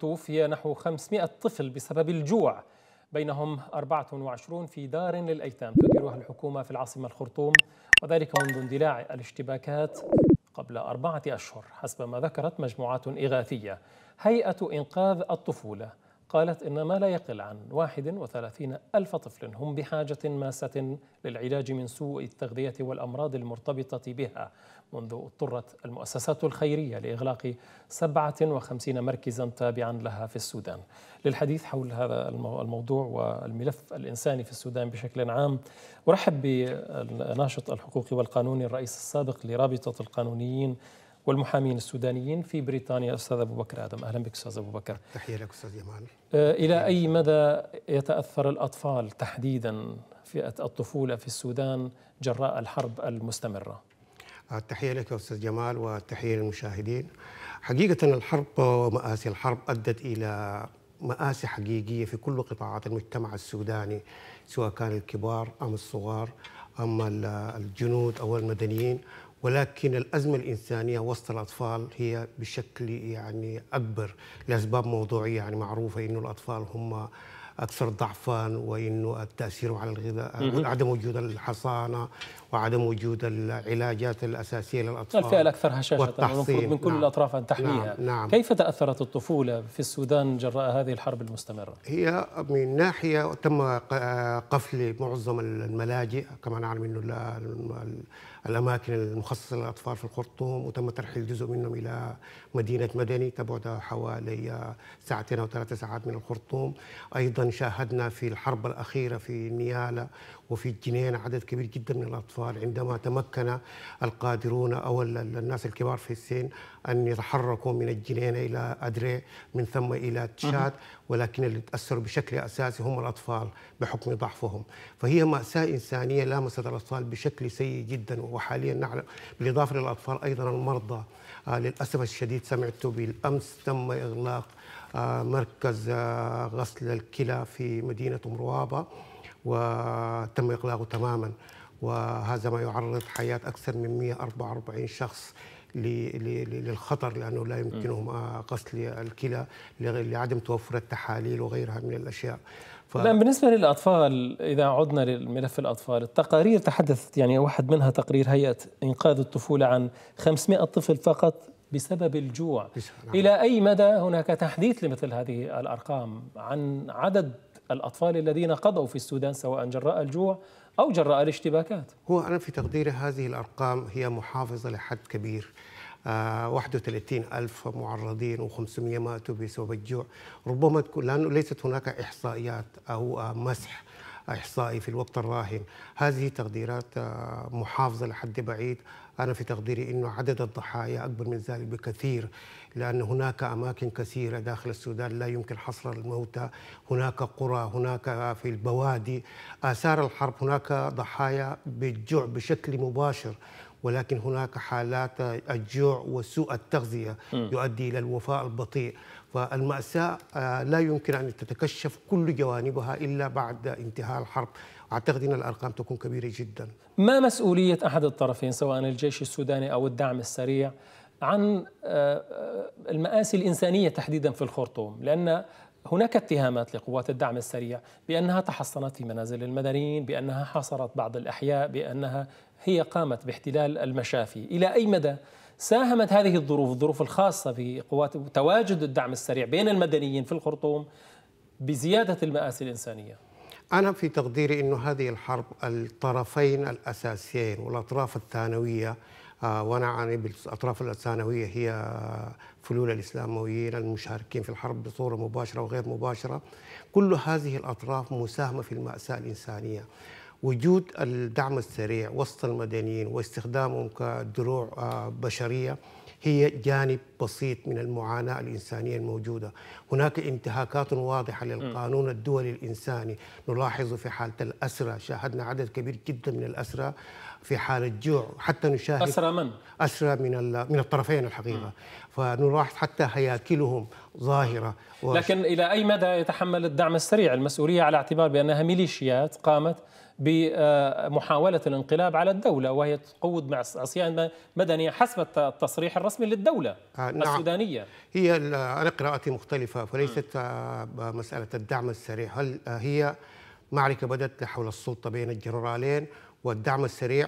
توفي نحو 500 طفل بسبب الجوع بينهم 24 في دار للأيتام تديرها الحكومة في العاصمة الخرطوم وذلك منذ اندلاع الاشتباكات قبل أربعة أشهر حسب ما ذكرت مجموعات إغاثية هيئة إنقاذ الطفولة قالت إن ما لا يقل عن 31 ألف طفل هم بحاجة ماسة للعلاج من سوء التغذية والأمراض المرتبطة بها منذ اضطرت المؤسسات الخيرية لإغلاق 57 مركزا تابعا لها في السودان للحديث حول هذا الموضوع والملف الإنساني في السودان بشكل عام أرحب بالناشط الحقوقي والقانوني الرئيس السابق لرابطة القانونيين والمحامين السودانيين في بريطانيا أستاذ أبو بكر آدم أهلا بك أستاذ أبو بكر تحية لك أستاذ يمان آه، إلى أي مدى يتأثر الأطفال تحديدا فئة الطفولة في السودان جراء الحرب المستمرة التحية آه، لك أستاذ جمال والتحية للمشاهدين حقيقة الحرب ومآسي الحرب أدت إلى مآسي حقيقية في كل قطاعات المجتمع السوداني سواء كان الكبار أم الصغار أم الجنود أو المدنيين ولكن الأزمة الإنسانية وسط الأطفال هي بشكل يعني أكبر لأسباب موضوعية يعني معروفة إنه الأطفال هم اكثر ضعفا وانه التاثير على الغذاء عدم وجود الحصانه وعدم وجود العلاجات الاساسيه للاطفال الفئه الاكثر هشاشه والتحصين من كل نعم الاطراف ان تحميها نعم نعم كيف تاثرت الطفوله في السودان جراء هذه الحرب المستمره؟ هي من ناحيه تم قفل معظم الملاجئ كما نعلم انه الأماكن المخصصة للأطفال في الخرطوم وتم ترحيل جزء منهم إلى مدينة مدني تبعد حوالي ساعتين أو ثلاث ساعات من الخرطوم أيضا شاهدنا في الحرب الأخيرة في نيالا وفي الجنين عدد كبير جدا من الأطفال عندما تمكن القادرون أو الناس الكبار في السن أن يتحركوا من الجنين إلى أدري من ثم إلى تشاد ولكن اللي تأثروا بشكل أساسي هم الأطفال بحكم ضعفهم فهي مأساة إنسانية لامست الأطفال بشكل سيء جدا وحاليا نعلم بالإضافة للأطفال أيضا المرضى آه للأسف الشديد سمعت بالأمس تم إغلاق آه مركز آه غسل الكلى في مدينة مروابة وتم إغلاقه تماما وهذا ما يعرض حياة أكثر من 144 شخص للخطر لأنه لا يمكنهم غسل الكلى لعدم توفر التحاليل وغيرها من الأشياء ف... الآن بالنسبة للأطفال إذا عدنا لملف الأطفال التقارير تحدثت يعني واحد منها تقرير هيئة إنقاذ الطفولة عن 500 طفل فقط بسبب الجوع بس... نعم. إلى أي مدى هناك تحديث لمثل هذه الأرقام عن عدد الأطفال الذين قضوا في السودان سواء جراء الجوع أو جراء الاشتباكات هو أنا في تقديري هذه الأرقام هي محافظة لحد كبير 31 آه، ألف معرضين و500 ماتوا بسبب الجوع ربما تكون لأنه ليست هناك إحصائيات أو آه، مسح إحصائي في الوقت الراهن هذه تقديرات آه، محافظة لحد بعيد أنا في تقديري أنه عدد الضحايا أكبر من ذلك بكثير لأن هناك أماكن كثيرة داخل السودان لا يمكن حصر الموتى هناك قرى هناك آه، في البوادي آثار الحرب هناك ضحايا بالجوع بشكل مباشر ولكن هناك حالات الجوع وسوء التغذية يؤدي إلى الوفاء البطيء فالمأساة آه، لا يمكن أن تتكشف كل جوانبها إلا بعد انتهاء الحرب أعتقد أن الأرقام تكون كبيرة جدا ما مسؤولية أحد الطرفين سواء الجيش السوداني أو الدعم السريع عن آه، آه، المآسي الإنسانية تحديدا في الخرطوم لأن هناك اتهامات لقوات الدعم السريع بأنها تحصنت في منازل المدنيين بأنها حاصرت بعض الأحياء بأنها هي قامت باحتلال المشافي إلى أي مدى ساهمت هذه الظروف الظروف الخاصة بقوات تواجد الدعم السريع بين المدنيين في الخرطوم بزيادة المآسي الإنسانية أنا في تقديري أن هذه الحرب الطرفين الأساسيين والأطراف الثانوية آه، وانا اعاني بالاطراف الثانوية هي فلول الاسلامويين المشاركين في الحرب بصورة مباشرة وغير مباشرة كل هذه الأطراف مساهمة في المأساة الإنسانية وجود الدعم السريع وسط المدنيين واستخدامهم كدروع آه، بشرية هي جانب بسيط من المعاناة الإنسانية الموجودة هناك انتهاكات واضحة للقانون الدولي الإنساني نلاحظ في حالة الأسرة شاهدنا عدد كبير جدا من الأسرة في حالة جوع حتى نشاهد أسرى من؟ أسرى من من الطرفين الحقيقة فنلاحظ حتى هياكلهم ظاهرة و... لكن إلى أي مدى يتحمل الدعم السريع المسؤولية على اعتبار بأنها ميليشيات قامت بمحاولة الانقلاب على الدولة وهي تقود مع عصيان مدنية حسب التصريح الرسمي للدولة آه. نعم السودانية هي أنا قراءتي مختلفة فليست م. آه، مسألة الدعم السريع هل آه، هي معركة بدأت حول السلطة بين الجنرالين والدعم السريع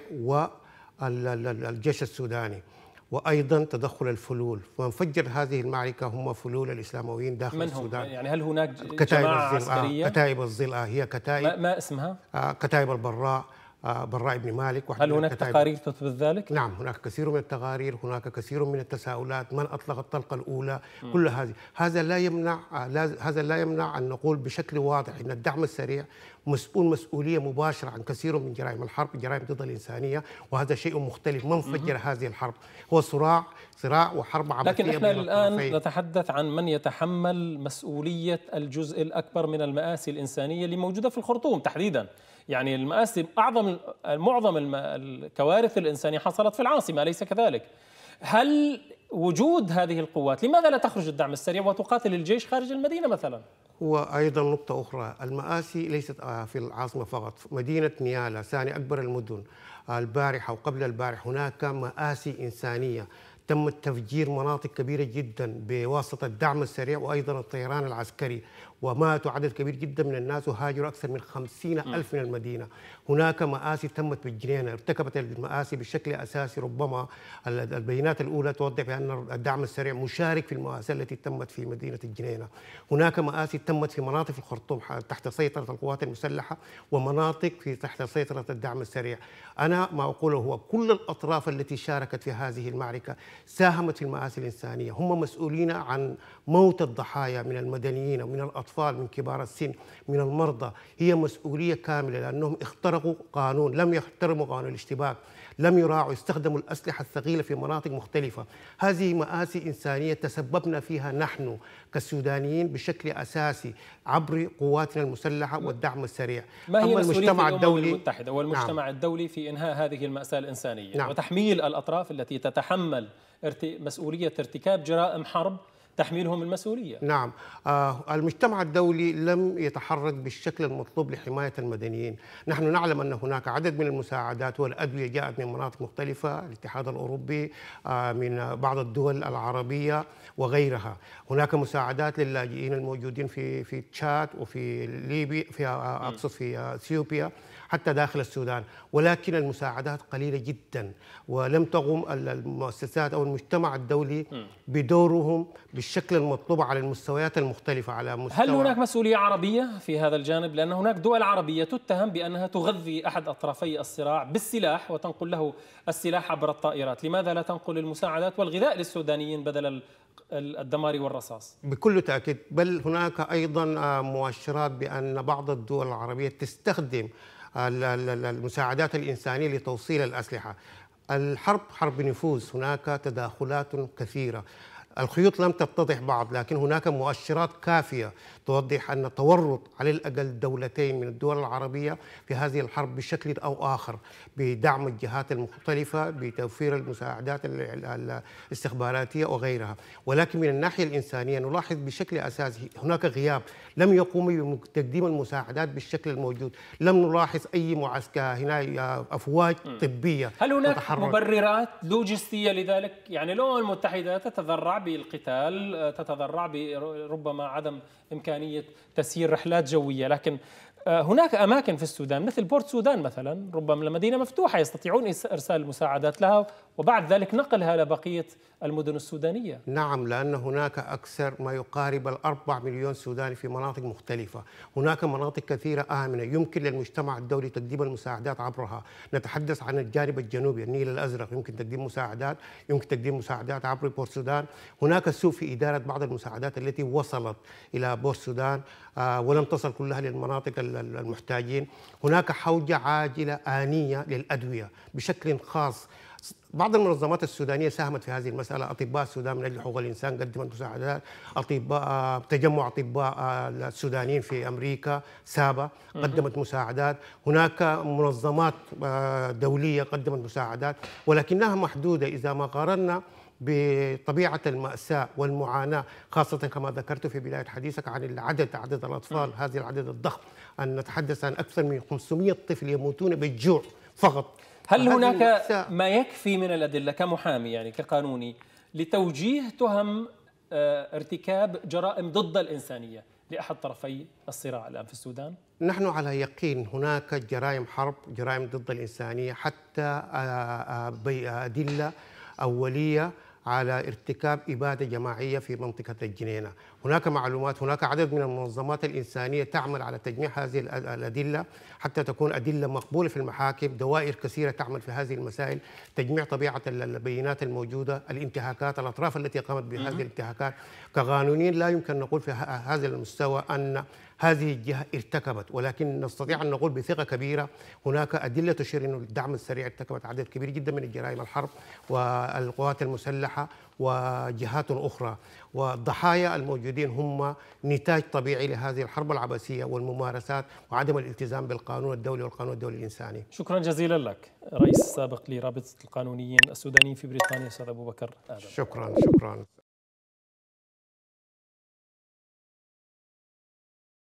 والجيش السوداني وايضا تدخل الفلول وانفجر هذه المعركه هم فلول الاسلامويين داخل من هم؟ السودان يعني هل هناك كتائب الظل آه كتائب الظل آه هي كتائب ما, ما اسمها آه كتائب البراء براء بن مالك هل هناك تقارير تثبت ذلك؟ نعم هناك كثير من التقارير هناك كثير من التساؤلات من أطلق الطلقة الأولى م. كل هذه هذا لا يمنع هذا لا يمنع أن نقول بشكل واضح أن الدعم السريع مسؤول مسؤولية مباشرة عن كثير من جرائم الحرب جرائم ضد الإنسانية وهذا شيء مختلف من فجر هذه الحرب هو صراع صراع وحرب عبثية لكن احنا الآن نتحدث عن من يتحمل مسؤولية الجزء الأكبر من المآسي الإنسانية اللي موجودة في الخرطوم تحديدا يعني المآسي أعظم معظم الكوارث الإنسانية حصلت في العاصمة أليس كذلك؟ هل وجود هذه القوات لماذا لا تخرج الدعم السريع وتقاتل الجيش خارج المدينة مثلا؟ هو أيضا نقطة أخرى المآسي ليست آه، في العاصمة فقط مدينة نيالا ثاني أكبر المدن البارحة وقبل البارح هناك مآسي إنسانية تم تفجير مناطق كبيرة جدا بواسطة الدعم السريع وأيضا الطيران العسكري وماتوا عدد كبير جدا من الناس وهاجروا أكثر من خمسين ألف من المدينة هناك مآسي تمت بالجنينة ارتكبت المآسي بشكل أساسي ربما البيانات الأولى توضح بأن الدعم السريع مشارك في المآسي التي تمت في مدينة الجنينة هناك مآسي تمت في مناطق الخرطوم تحت سيطرة القوات المسلحة ومناطق في تحت سيطرة الدعم السريع أنا ما أقوله هو كل الأطراف التي شاركت في هذه المعركة ساهمت في المآسي الإنسانية هم مسؤولين عن موت الضحايا من المدنيين ومن الأطفال من كبار السن من المرضى هي مسؤولية كاملة لأنهم اخترقوا قانون لم يحترموا قانون الاشتباك لم يراعوا استخدموا الأسلحة الثقيلة في مناطق مختلفة هذه مآسي إنسانية تسببنا فيها نحن كسودانيين بشكل أساسي عبر قواتنا المسلحة والدعم السريع ما هي أما المجتمع الدولي المتحدة والمجتمع نعم. الدولي في إنهاء هذه المأساة الإنسانية نعم. وتحميل الأطراف التي تتحمل مسؤولية ارتكاب جرائم حرب تحميلهم المسؤولية نعم آه المجتمع الدولي لم يتحرك بالشكل المطلوب لحماية المدنيين نحن نعلم أن هناك عدد من المساعدات والأدوية جاءت من مناطق مختلفة الاتحاد الأوروبي آه من بعض الدول العربية وغيرها هناك مساعدات للاجئين الموجودين في في تشاد وفي ليبيا في آه، آه، أقصد في آه، اثيوبيا حتى داخل السودان ولكن المساعدات قليلة جدا ولم تقم المؤسسات أو المجتمع الدولي بدورهم بش بالشكل المطلوب على المستويات المختلفة على مستوى هل هناك مسؤولية عربية في هذا الجانب لأن هناك دول عربية تتهم بأنها تغذي أحد أطرافي الصراع بالسلاح وتنقل له السلاح عبر الطائرات لماذا لا تنقل المساعدات والغذاء للسودانيين بدل الدمار والرصاص بكل تأكيد بل هناك أيضا آه، مؤشرات بأن بعض الدول العربية تستخدم آه، المساعدات الإنسانية لتوصيل الأسلحة الحرب حرب نفوذ هناك تداخلات كثيرة الخيوط لم تتضح بعض لكن هناك مؤشرات كافية توضح أن تورط على الأقل دولتين من الدول العربية في هذه الحرب بشكل أو آخر بدعم الجهات المختلفة بتوفير المساعدات الاستخباراتية وغيرها ولكن من الناحية الإنسانية نلاحظ بشكل أساسي هناك غياب لم يقوم بتقديم المساعدات بالشكل الموجود لم نلاحظ أي معسكر هنا آه، أفواج طبية هل هناك تتحرك. مبررات لوجستية لذلك يعني الأمم المتحدة تتذرع بالقتال آه، تتذرع بربما عدم إمكانية تسيير رحلات جوية لكن آه، هناك أماكن في السودان مثل بورت سودان مثلا ربما مدينة مفتوحة يستطيعون إرسال المساعدات لها وبعد ذلك نقلها لبقية المدن السودانية نعم لأن هناك أكثر ما يقارب الأربع مليون سوداني في مناطق مختلفة هناك مناطق كثيرة آمنة يمكن للمجتمع الدولي تقديم المساعدات عبرها نتحدث عن الجانب الجنوبي النيل الأزرق يمكن تقديم مساعدات يمكن تقديم مساعدات عبر بورت سودان هناك سوء في إدارة بعض المساعدات التي وصلت إلى بورت سودان آه، ولم تصل كلها للمناطق المحتاجين هناك حوجة عاجلة آنية للأدوية بشكل خاص بعض المنظمات السودانية ساهمت في هذه المسألة أطباء السودان من أجل حقوق الإنسان قدمت مساعدات أطباء تجمع أطباء السودانيين في أمريكا سابا قدمت مساعدات هناك منظمات آه، دولية قدمت مساعدات ولكنها محدودة إذا ما قارنا بطبيعه الماساه والمعاناه خاصه كما ذكرت في بدايه حديثك عن العدد عدد الاطفال هذا العدد الضخم ان نتحدث عن اكثر من 500 طفل يموتون بالجوع فقط هل هناك ما يكفي من الادله كمحامي يعني كقانوني لتوجيه تهم آه، ارتكاب جرائم ضد الانسانيه لاحد طرفي الصراع الان في السودان؟ نحن على يقين هناك جرائم حرب، جرائم ضد الانسانيه حتى آه، آه، بادله اوليه على ارتكاب إبادة جماعية في منطقة الجنينة هناك معلومات هناك عدد من المنظمات الإنسانية تعمل على تجميع هذه الأدلة حتى تكون أدلة مقبولة في المحاكم دوائر كثيرة تعمل في هذه المسائل تجميع طبيعة البينات الموجودة الانتهاكات الأطراف التي قامت بهذه الانتهاكات كقانونيين لا يمكن نقول في هذا المستوى أن هذه الجهة ارتكبت ولكن نستطيع أن نقول بثقة كبيرة هناك أدلة تشير أن الدعم السريع ارتكبت عدد كبير جدا من الجرائم الحرب والقوات المسلحة وجهات أخرى والضحايا الموجودين هم نتاج طبيعي لهذه الحرب العباسية والممارسات وعدم الالتزام بالقانون الدولي والقانون الدولي الإنساني شكرا جزيلا لك رئيس السابق لرابطة القانونيين السودانيين في بريطانيا أستاذ أبو بكر آدم شكرا شكرا